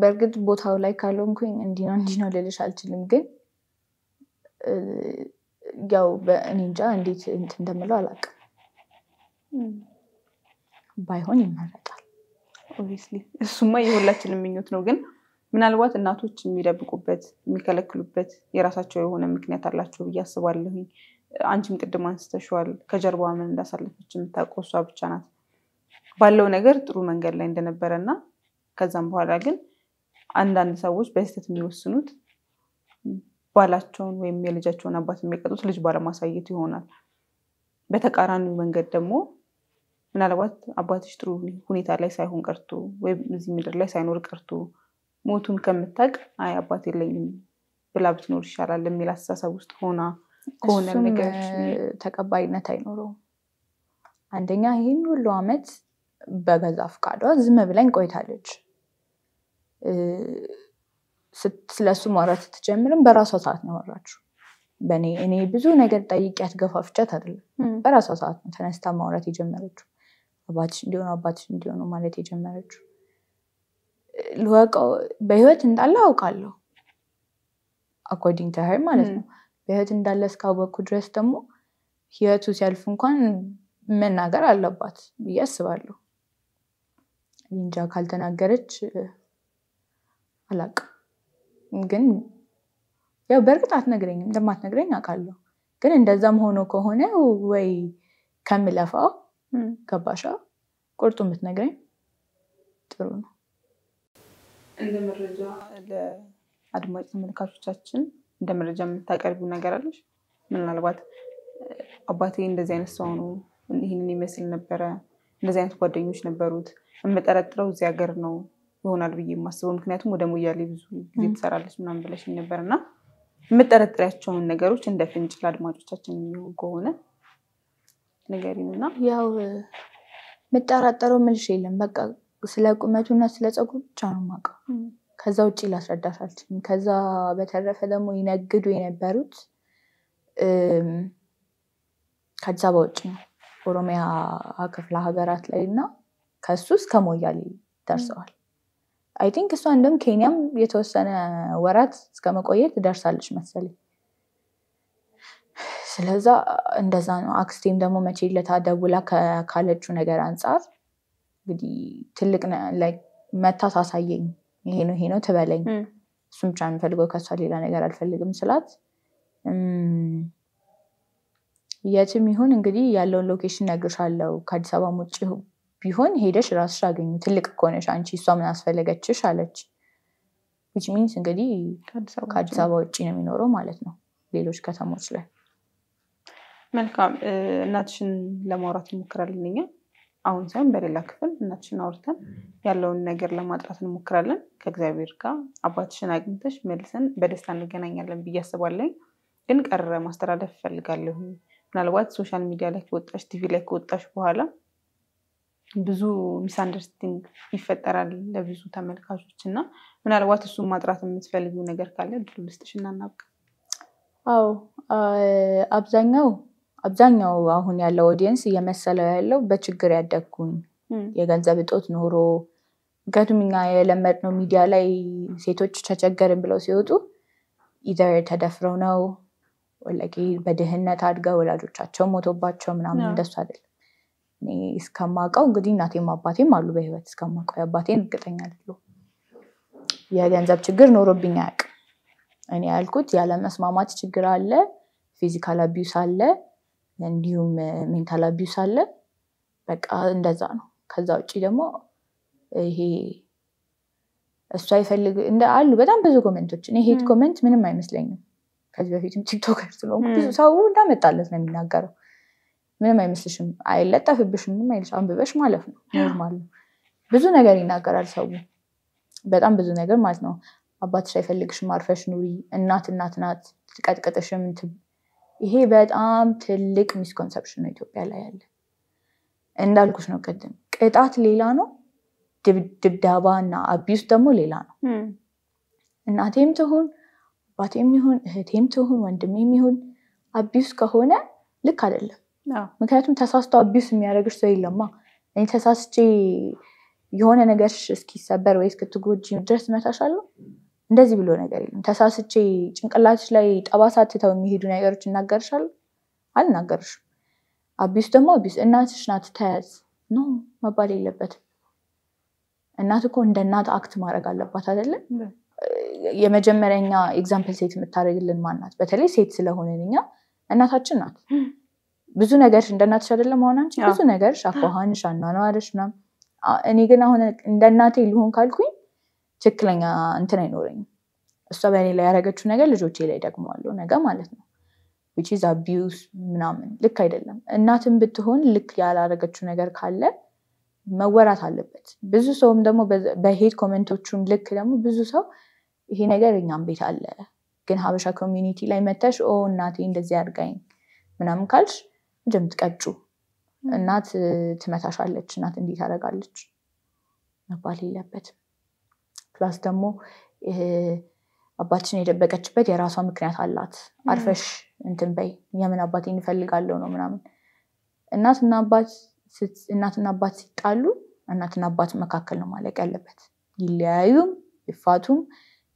በእርግጥ ቦታው ላይ ካልሆንኩኝ እንዲ ነው እንዲ ነው ልልሽ አልችልም። ግን ያው በእኔ እንጃ እንዴት እንትን እንደምለው አላውቅም። ባይሆን ይመረጣል። ኦብቪስሊ እሱማ የሁላችንም ምኞት ነው። ግን ምናልባት እናቶች የሚደብቁበት የሚከለክሉበት የራሳቸው የሆነ ምክንያት አላቸው ብዬ አስባለሁኝ። አንቺም ቅድም አንስተሽዋል። ከጀርባ ምን እንዳሳለፈች የምታውቀው እሷ ብቻ ናት። ባለው ነገር ጥሩ መንገድ ላይ እንደነበረ እና ከዛም በኋላ ግን አንዳንድ ሰዎች በስህተት የሚወስኑት ባላቸውን ወይም የልጃቸውን አባት የሚቀጡት ልጅ ባለማሳየት ይሆናል። በተቃራኒ መንገድ ደግሞ ምናልባት አባትሽ ጥሩ ሁኔታ ላይ ሳይሆን ቀርቶ ወይም እዚህ ምድር ላይ ሳይኖር ቀርቶ ሞቱን ከምታቅ አይ አባት የለኝም ብላ ብትኖር ይሻላል የሚል አስተሳሰብ ውስጥ ሆና ከሆነ ነገር ተቀባይነት አይኖረውም። አንደኛ ይህን ሁሉ አመት በገዛ ፍቃዷ ዝም ብላኝ ቆይታለች። ስለሱ ማውራት ስትጀምርም በራሷ ሰዓት ነው ያወራችው። በእኔ እኔ ብዙ ነገር ጠይቄያት ገፋፍቻት አይደለም። በራሷ ሰዓት ነው ተነስታ ማውራት የጀመረችው። አባትሽ እንዲሆኑ አባትሽ እንዲሆኑ ማለት የጀመረችው ልወቀው በህይወት እንዳለ አውቃለሁ አኮርዲንግ ቱ ማለት ነው። በህይወት እንዳለ እስካወቅኩ ድረስ ደግሞ ህይወቱ ሲያልፍ እንኳን መናገር አለባት ብዬ አስባለሁ። እንጃ ካልተናገረች አላቅም። ግን ያው በእርግጥ አትነግረኝም፣ እንደማትነግረኝ አውቃለሁ። ግን እንደዛም ሆኖ ከሆነ ወይ ከምለፋው ገባሻ ቁርጡ የምትነግረኝ ጥሩ ነው። እንደ መረጃ ለአድማጭ ተመልካቾቻችን እንደ መረጃ የምታቀርቢው ነገር አለች? ምናልባት አባቴ እንደዚህ አይነት ሰው ነው፣ ይህንን ይመስል ነበረ፣ እንደዚህ አይነት ጓደኞች ነበሩት፣ የምጠረጥረው እዚህ ሀገር ነው ይሆናል ብዬ የማስበው ምክንያቱም ወደ ሞያሌ ብዙ ጊዜ ትሰራለች ምናምን ብለሽኝ ነበር እና የምጠረጥሪያቸውን ነገሮች እንደ ፍንጭ ለአድማጮቻችን የሚሆን ከሆነ ንገሪኝ እና ያው የምጠራጠረው ምልሽ የለም በቃ ስለ ቁመቱ ቁመቱና ስለ ፀጉር ብቻ ነው ማቀ ከዛ ውጭ ላስረዳሽ አልችልም ከዛ በተረፈ ደግሞ ይነግዱ የነበሩት ከአዲስ አበባ ውጭ ነው ኦሮሚያ ክፍለ ሀገራት ላይ እና ከሱ እስከ ሞያሌ ደርሰዋል። አይ ቲንክ እሷ እንደም ኬንያም የተወሰነ ወራት እስከ መቆየት ደርሳለች መሰለኝ። ስለዛ እንደዛ ነው። አክስቴም ደግሞ መቼ ለታ ደውላ ካለችው ነገር አንጻር እንግዲህ ትልቅ መታ አሳየኝ ይሄ ነው ይሄ ነው ትበለኝ፣ እሱም ብቻ የምፈልገው ከእሷ ሌላ ነገር አልፈልግም ስላት የትም ይሁን እንግዲህ ያለውን ሎኬሽን ነግርሻለሁ ከአዲስ አበባ ውጭ ቢሆን ሄደሽ ራስሽ አገኙ። ትልቅ ከሆነች አንቺ፣ እሷ ምን አስፈለገችሽ አለች። ዊች ሚንስ እንግዲህ ከአዲስ አበባ ውጭ ነው የሚኖረው ማለት ነው፣ ሌሎች ከተሞች ላይ። መልካም እናትሽን ለማውራት እንሞክራለን እኛ አሁን ሳይሆን በሌላ ክፍል እናትሽን አውርተን ያለውን ነገር ለማጥራት እንሞክራለን። ከእግዚአብሔር ጋር አባትሽን አግኝተሽ መልሰን በደስታ እንገናኛለን ብዬ አስባለኝ። ግን ቀረ ማስተላለፍ ይፈልጋለሁ ምናልባት ሶሻል ሚዲያ ላይ ከወጣሽ ቲቪ ላይ ከወጣሽ በኋላ ብዙ ሚስአንደርስቲንግ ይፈጠራል ለብዙ ተመልካቾች እና ምናልባት እሱን ማጥራት የምትፈልጊው ነገር ካለ ድሉ ልስጥሽ እና አዎ አብዛኛው አብዛኛው አሁን ያለው ኦዲየንስ እየመሰለው ያለው በችግር ያደግኩኝ የገንዘብ እጦት ኖሮ ምክንያቱም እኛ የለመድነው ሚዲያ ላይ ሴቶች ተቸገርን ብለው ሲወጡ ኢዘር ተደፍረው ነው በድህነት አድገው ወላጆቻቸው ሞቶባቸው ምናምን እንደሱ አይደለም። እኔ እስከማውቀው እንግዲህ እናቴም አባቴም አሉ በህይወት እስከማውቀው የአባቴን እርግጠኛ አይደለሁም። የገንዘብ ችግር ኖሮብኝ አያውቅም። እኔ ያልኩት ያለመስማማት ችግር አለ፣ ፊዚካል አቢዩስ አለ፣ እንዲሁም ሜንታል አቢዩስ አለ። በቃ እንደዛ ነው። ከዛ ውጭ ደግሞ ይሄ እሱ አይፈልግ እንደ አሉ በጣም ብዙ ኮመንቶች እኔ ሄድ ኮመንት ምንም አይመስለኝም። ከዚህ በፊትም ቲክቶከር ስለሆንኩ ብዙ ሰው እንዳመጣለት ነው የሚናገረው ምንም አይመስልሽም፣ አይለጠፍብሽም፣ ምንም አይልሽ አንብበሽ ማለት ነው። ኖርማል ብዙ ነገር ይናገራል ሰው በጣም ብዙ ነገር ማለት ነው። አባትሽ አይፈልግሽም፣ አርፈሽ ኑሪ፣ እናት እናት ናት፣ ትቀጥቅጥሽም። ይሄ በጣም ትልቅ ሚስኮንሰፕሽን ነው ኢትዮጵያ ላይ ያለ። እንዳልኩሽ ነው ቅድም፣ ቅጣት ሌላ ነው፣ ድብደባ እና አቢዩስ ደግሞ ሌላ ነው። እናቴም ትሁን አባቴም ይሁን እህቴም ትሁን ወንድሜም ይሁን አቢዩስ ከሆነ ልክ አይደለም። ምክንያቱም ተሳስቶ አቢስ የሚያደርግሽ ሰው የለማ። እኔ ተሳስቼ የሆነ ነገር እስኪሰበር ወይ እስክትጎጂ ድረስ እመታሻለሁ እንደዚህ ብሎ ነገር የለም። ተሳስቼ ጭንቅላትሽ ላይ ጠባሳ ትተው የሚሄዱ ነገሮች እናገርሻለሁ አልናገርሽም። አቢስ ደግሞ አቢዩስ እናትሽ ናት። ተያዝ ኖ መባል የለበትም። እናት እኮ እንደ እናት አክት ማድረግ አለባት አይደለም። የመጀመሪያኛ ኤግዛምፕል ሴት የምታደርግልን ማናት? በተለይ ሴት ስለሆነን እኛ እናታችን ናት። ብዙ ነገርሽ እንደ እናትሽ አይደለም አሁን አንቺ ብዙ ነገርሽ አኳኋንሽ፣ አኗኗርሽ ምናምን። እኔ ግን አሁን እንደ እናቴ ሊሆን ካልኩኝ ትክክለኛ እንትን አይኖረኝም። እሷ በእኔ ላይ ያደረገችው ነገር ልጆቼ ላይ ደግመዋለሁ ነገ ማለት ነው። ዊች ኢዝ አቢዩስ ምናምን ልክ አይደለም። እናትም ብትሆን ልክ ያላረገችው ነገር ካለ መወራት አለበት። ብዙ ሰውም ደግሞ በሄድ ኮሜንቶቹን ልክ ደግሞ ብዙ ሰው ይሄ ነገር እኛም ቤት አለ፣ ግን ሀበሻ ኮሚኒቲ ላይ መተሽ ኦ እናቴ እንደዚህ አድርጋኝ ምናምን ካልሽ እንደምትቀጩ እናት ትመታሻለች፣ እናት እንዲህ ታደረጋለች መባል የለበትም። ፕላስ ደግሞ አባትሽን የደበቀችበት የራሷ ምክንያት አላት። አርፈሽ እንትን በይ፣ የምን አባት እንፈልጋለው ነው ምናምን። እናትና አባት ሲጣሉ እናትና አባት መካከል ነው ማለቅ ያለበት። ይለያዩም ይፋቱም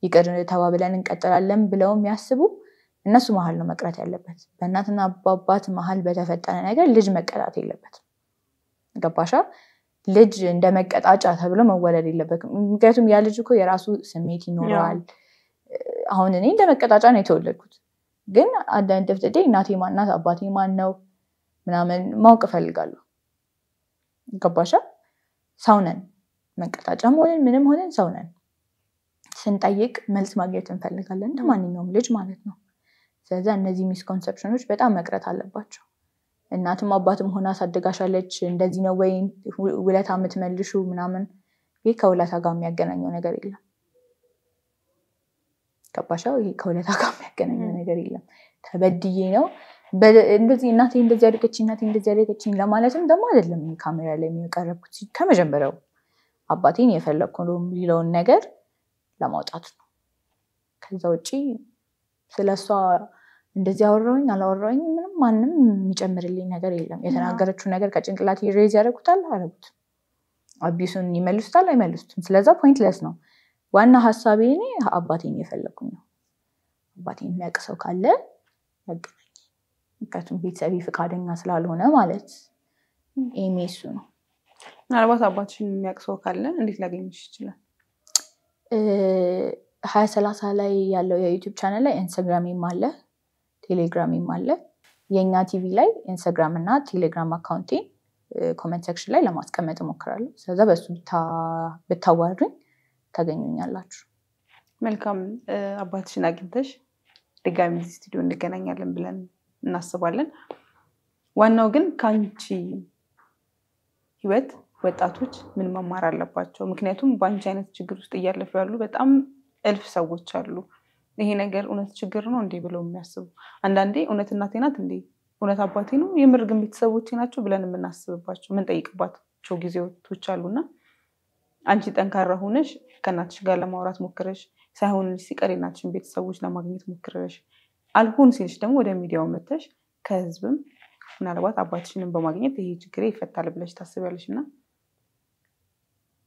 ይቅር ተባብለን እንቀጥላለን ብለውም ያስቡ እነሱ መሀል ነው መቅረት ያለበት። በእናትና በአባት መሀል በተፈጠረ ነገር ልጅ መቀጣት የለበትም። ገባሻ? ልጅ እንደ መቀጣጫ ተብሎ መወለድ የለበትም። ምክንያቱም ያ ልጅ እኮ የራሱ ስሜት ይኖረዋል። አሁን እኔ እንደ መቀጣጫ ነው የተወለድኩት፣ ግን አንዳንድ ደፍጥዴ እናቴ ማናት አባቴ ማን ነው ምናምን ማወቅ እፈልጋለሁ። ገባሻ? ሰው ነን፣ መቀጣጫም ሆነን ምንም ሆነን ሰው ነን። ስንጠይቅ መልስ ማግኘት እንፈልጋለን፣ እንደ ማንኛውም ልጅ ማለት ነው። ስለዚ እነዚህ ሚስኮንሰፕሽኖች በጣም መቅረት አለባቸው። እናትም አባትም ሆነ አሳድጋሻለች፣ እንደዚህ ነው ወይ ውለት የምትመልሹ ምናምን። ይህ ከውለታ ጋር የሚያገናኘው ነገር የለም። ከባሻው ይህ ከውለታ ጋር የሚያገናኘው ነገር የለም። ተበድዬ ነው እንደዚህ እናቴ እንደዚህ አደረገችኝ እናቴ እንደዚህ አደረገችኝ ለማለትም ደግሞ አይደለም ካሜራ ላይ የሚቀረብኩት ከመጀመሪያው አባቴን የፈለግኩ ሊለውን ነገር ለማውጣት ነው። ከዛ ውጭ ስለ እሷ እንደዚህ አወራሁኝ አላወራሁኝ ምንም ማንም የሚጨምርልኝ ነገር የለም። የተናገረችው ነገር ከጭንቅላት ሬዝ ያደረጉታል አረጉት፣ አቢሱን ይመልሱታል አይመልሱትም። ስለዛ ፖይንትለስ ነው። ዋና ሀሳቤ እኔ አባቴን የፈለጉኝ ነው። አባቴን የሚያውቅ ሰው ካለ ያገናኝ። ምክንያቱም ቤተሰቤ ፈቃደኛ ስላልሆነ ማለት ይሄ እሱ ነው። ምናልባት አባትሽን የሚያውቅ ሰው ካለ እንዴት ሊያገኝሽ ይችላል? ሀያ ሰላሳ ላይ ያለው የዩቲብ ቻናል ላይ ኢንስታግራሚም አለ ቴሌግራሚም አለ። የእኛ ቲቪ ላይ ኢንስታግራም እና ቴሌግራም አካውንቴን ኮመንት ሴክሽን ላይ ለማስቀመጥ እሞክራለሁ። ስለዛ በሱ ብታዋሩኝ ታገኙኛላችሁ። መልካም። አባትሽን አግኝተሽ ድጋሚ ስቱዲዮ እንገናኛለን ብለን እናስባለን። ዋናው ግን ከአንቺ ህይወት ወጣቶች ምን መማር አለባቸው? ምክንያቱም በአንቺ አይነት ችግር ውስጥ እያለፉ ያሉ በጣም እልፍ ሰዎች አሉ። ይሄ ነገር እውነት ችግር ነው እንዴ ብለው የሚያስቡ አንዳንዴ እውነት እናቴ ናት እንዴ እውነት አባቴ ነው የምር ግን ቤተሰቦቼ ናቸው ብለን የምናስብባቸው የምንጠይቅባቸው ጊዜዎች አሉና አንቺ ጠንካራ ሆነሽ ከእናትሽ ጋር ለማውራት ሞክረሽ ሳይሆን ሲቀር የእናትሽን ቤተሰቦች ለማግኘት ሞክረሽ አልሆን ሲልሽ ደግሞ ወደ ሚዲያው መተሽ ከህዝብም ምናልባት አባትሽንም በማግኘት ይሄ ችግሬ ይፈታል ብለሽ ታስቢያለሽ እና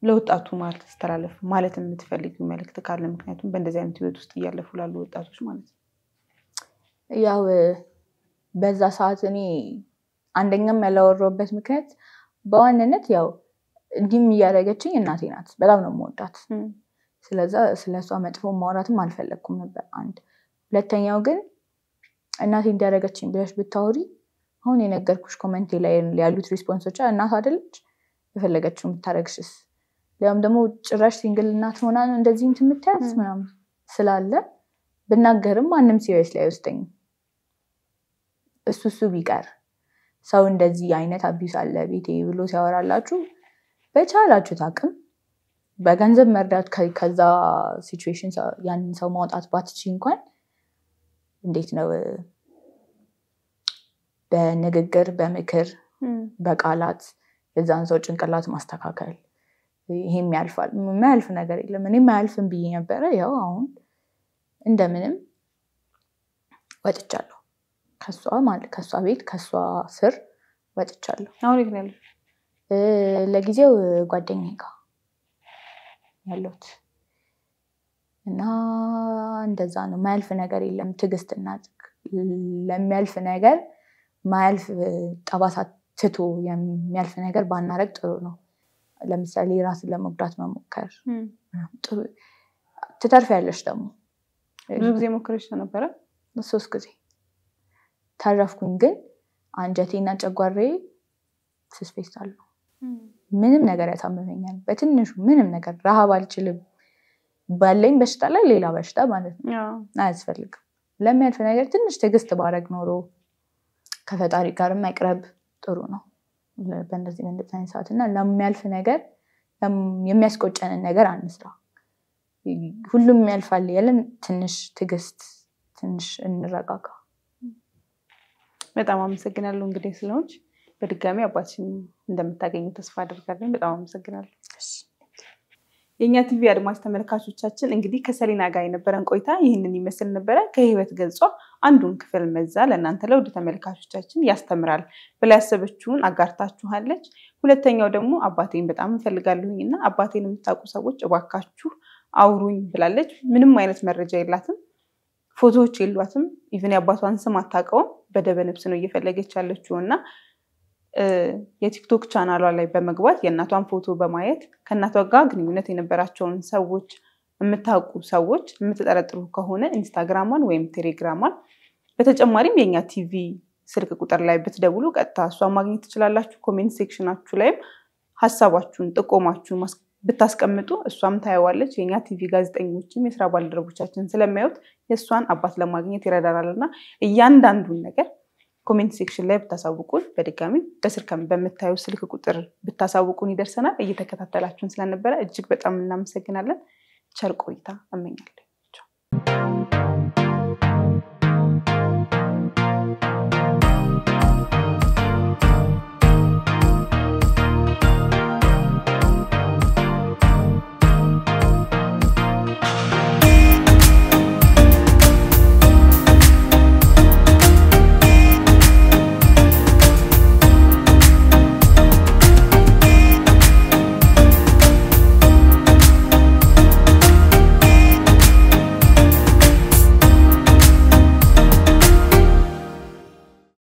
ለወጣቱ ማስተላለፍ ማለት የምትፈልጊው መልክት ካለ? ምክንያቱም በእንደዚህ አይነት ህይወት ውስጥ እያለፉ ላሉ ወጣቶች ማለት ነው። ያው በዛ ሰዓት እኔ አንደኛም ያላወራሁበት ምክንያት በዋንነት ያው እንዲህም እያደረገችኝ እናቴ ናት። በጣም ነው መወዳት ስለዛ ስለሷ መጥፎ ማውራትም አልፈለግኩም ነበር። አንድ ሁለተኛው ግን እናቴ እንዲያደረገችኝ ብለሽ ብታወሪ አሁን የነገርኩሽ ኮመንቴ ላይ ያሉት ሪስፖንሶች እናት አደለች የፈለገችው የምታደረግሽስ ሊያም ደግሞ ጭራሽ ሲንግል እናት ሆናን እንደዚህ እንትን የምትያዝ ምናምን ስላለ ብናገርም ማንም ሲሪየስ ላይ አይወስደኝም። እሱ እሱ ቢቀር ሰው እንደዚህ አይነት አቢስ አለ ቤቴ ብሎ ሲያወራላችሁ በቻላችሁት አቅም በገንዘብ መርዳት ከዛ ሲዌሽን ያንን ሰው ማውጣት ባትች እንኳን እንዴት ነው በንግግር፣ በምክር፣ በቃላት የዛን ሰው ጭንቅላት ማስተካከል ይሄም ያልፋል የማያልፍ ነገር የለም እኔም ማያልፍን ብዬ ነበረ ያው አሁን እንደምንም ወጥቻለሁ ከሷ ማለት ከሷ ቤት ከሷ ስር ወጥቻለሁ አሁን የት ለጊዜው ጓደኛ ጋ ያለሁት እና እንደዛ ነው ማያልፍ ነገር የለም ትግስት እናድርግ ለሚያልፍ ነገር ማያልፍ ጠባሳ ትቶ የሚያልፍ ነገር ባናረግ ጥሩ ነው ለምሳሌ ራስን ለመጉዳት መሞከር ያለች ደግሞ ብዙ ጊዜ ሞክረሽ ነበረ? ሶስት ጊዜ ተረፍኩኝ፣ ግን አንጀቴና ጨጓሬ ስስፔስ አሉ። ምንም ነገር ያሳምመኛል በትንሹ ምንም ነገር ረሃብ አልችልም። ባለኝ በሽታ ላይ ሌላ በሽታ ማለት ነው አያስፈልግም። ለሚያልፍ ነገር ትንሽ ትግስት ባረግ ኖሮ ከፈጣሪ ጋር መቅረብ ጥሩ ነው። በእንደዚህ በእንደዚህ አይነት ሰዓት እና ለሚያልፍ ነገር የሚያስቆጨንን ነገር አንስራ። ሁሉም ያልፋል ያለን ትንሽ ትግስት ትንሽ እንረጋጋ። በጣም አመሰግናለሁ እንግዲህ ስለሆንች በድጋሚ አባትሽን እንደምታገኙ ተስፋ አደርጋለን። በጣም አመሰግናለሁ። የእኛ ቲቪ አድማጭ ተመልካቾቻችን እንግዲህ ከሰሊና ጋር የነበረን ቆይታ ይህንን ይመስል ነበረ። ከህይወት ገጿ አንዱን ክፍል መዛ ለእናንተ ለውድ ተመልካቾቻችን ያስተምራል ብላ ያሰበችውን አጋርታችኋለች። ሁለተኛው ደግሞ አባቴን በጣም እንፈልጋለሁኝ እና አባቴን የምታውቁ ሰዎች እባካችሁ አውሩኝ ብላለች። ምንም አይነት መረጃ የላትም፣ ፎቶዎች የሏትም፣ ኢቨን የአባቷን ስም አታውቀውም። በደበ ነብስ ነው እየፈለገች ያለችው እና የቲክቶክ ቻናሏ ላይ በመግባት የእናቷን ፎቶ በማየት ከእናቷ ጋር ግንኙነት የነበራቸውን ሰዎች የምታውቁ ሰዎች የምትጠረጥሩ ከሆነ ኢንስታግራሟን ወይም ቴሌግራሟን በተጨማሪም የእኛ ቲቪ ስልክ ቁጥር ላይ ብትደውሉ ቀጥታ እሷ ማግኘት ትችላላችሁ። ኮሜንት ሴክሽናችሁ ላይም ሀሳባችሁን፣ ጥቆማችሁን ብታስቀምጡ እሷም ታየዋለች። የእኛ ቲቪ ጋዜጠኞችም የስራ ባልደረቦቻችን ስለሚያዩት የእሷን አባት ለማግኘት ይረዳናል እና እያንዳንዱን ነገር ኮሜንት ሴክሽን ላይ ብታሳውቁን፣ በድጋሚ በስር በምታዩ ስልክ ቁጥር ብታሳውቁን ይደርሰናል። እየተከታተላችሁን ስለነበረ እጅግ በጣም እናመሰግናለን። ቸር ቆይታ እመኛለሁ።